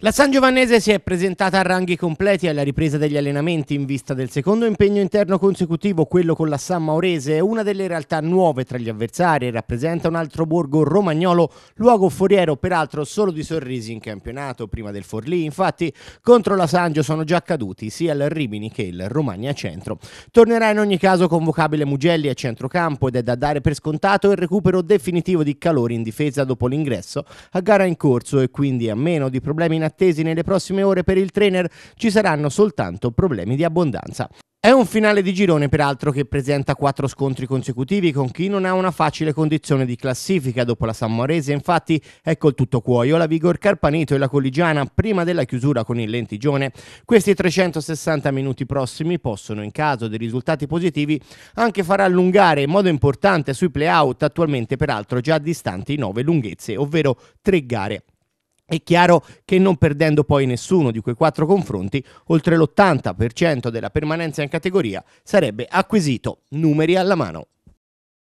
La San Giovannese si è presentata a ranghi completi alla ripresa degli allenamenti in vista del secondo impegno interno consecutivo, quello con la San Maurese, una delle realtà nuove tra gli avversari, e rappresenta un altro borgo romagnolo, luogo foriero peraltro solo di sorrisi in campionato, prima del Forlì infatti contro la San Gio sono già caduti sia il Rimini che il Romagna Centro. Tornerà in ogni caso convocabile Mugelli a centrocampo ed è da dare per scontato il recupero definitivo di Calori in difesa dopo l'ingresso a gara in corso e quindi a meno di problemi in attesi nelle prossime ore per il trainer ci saranno soltanto problemi di abbondanza. È un finale di girone peraltro che presenta quattro scontri consecutivi con chi non ha una facile condizione di classifica dopo la Sammarese, infatti è col ecco tutto cuoio la Vigor Carpanito e la Colligiana prima della chiusura con il lentigione. Questi 360 minuti prossimi possono in caso di risultati positivi anche far allungare in modo importante sui playout attualmente peraltro già distanti 9 lunghezze, ovvero 3 gare è chiaro che non perdendo poi nessuno di quei quattro confronti, oltre l'80% della permanenza in categoria sarebbe acquisito, numeri alla mano.